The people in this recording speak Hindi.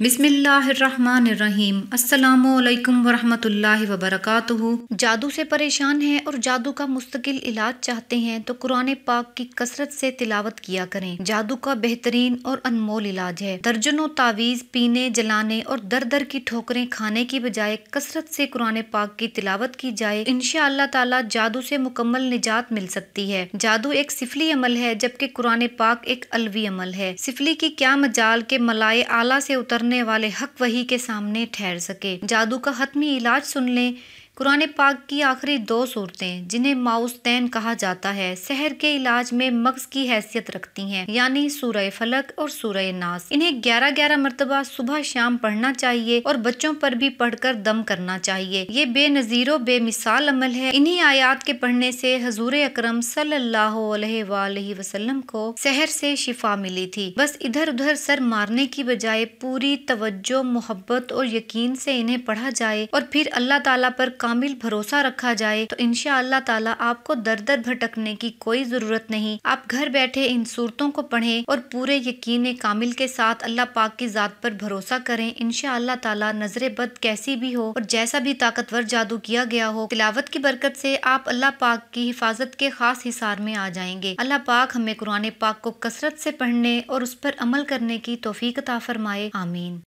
बिस्मिल्लाम अल्लाम वरहमतुल्लाहि वबरकातुहु जादू से परेशान हैं और जादू का मुस्तकिल इलाज चाहते हैं तो कुरान पाक की कसरत से तिलावत किया करें जादू का बेहतरीन और अनमोल इलाज है दर्जनों तावीज़ पीने जलाने और दर दर की ठोकरें खाने की बजाय कसरत से कुरान पाक की तिलावत की जाए इन ताला जादू से मुकम्मल निजात मिल सकती है जादू एक सिफली अमल है जबकि कुरान पाक एक अलवी अमल है सिफली की क्या मजाल के मलाए आला से उतर करने वाले हक वही के सामने ठहर सके जादू का हतमी इलाज सुन लें कुरान पाक की आखिरी दो सूरतें जिन्हें माउसतैन कहा जाता है शहर के इलाज में मक्स की हैसियत रखती हैं यानी सूरह फलक और सूरह नास इन्हें ग्यारह ग्यारह मरतबा सुबह शाम पढ़ना चाहिए और बच्चों पर भी पढ़कर दम करना चाहिए ये बेनज़ीरो बेमिसाल अमल है इन्हीं आयात के पढ़ने से हजूर अक्रम सल्लल्लाहु को शहर से शिफा मिली थी बस इधर उधर सर मारने की बजाय पूरी तवज्जो मोहब्बत और यकीन से इन्हें पढ़ा जाए और फिर अल्लाह तला पर कामिल भरोसा रखा जाए तो अल्लाह ताला आपको दर दर भटकने की कोई ज़रूरत नहीं आप घर बैठे इन सूरतों को पढ़ें और पूरे यकीन कामिल के साथ अल्लाह पाक की ज़ात पर भरोसा करें इन ताला नजरे बद कैसी भी हो और जैसा भी ताकतवर जादू किया गया हो तिलावत की बरकत से आप अल्लाह पाक की हिफाजत के खास हिसार में आ जाएंगे अल्लाह पाक हमें कुरान पाक को कसरत से पढ़ने और उस पर अमल करने की तोफ़ीकता फरमाए आमीन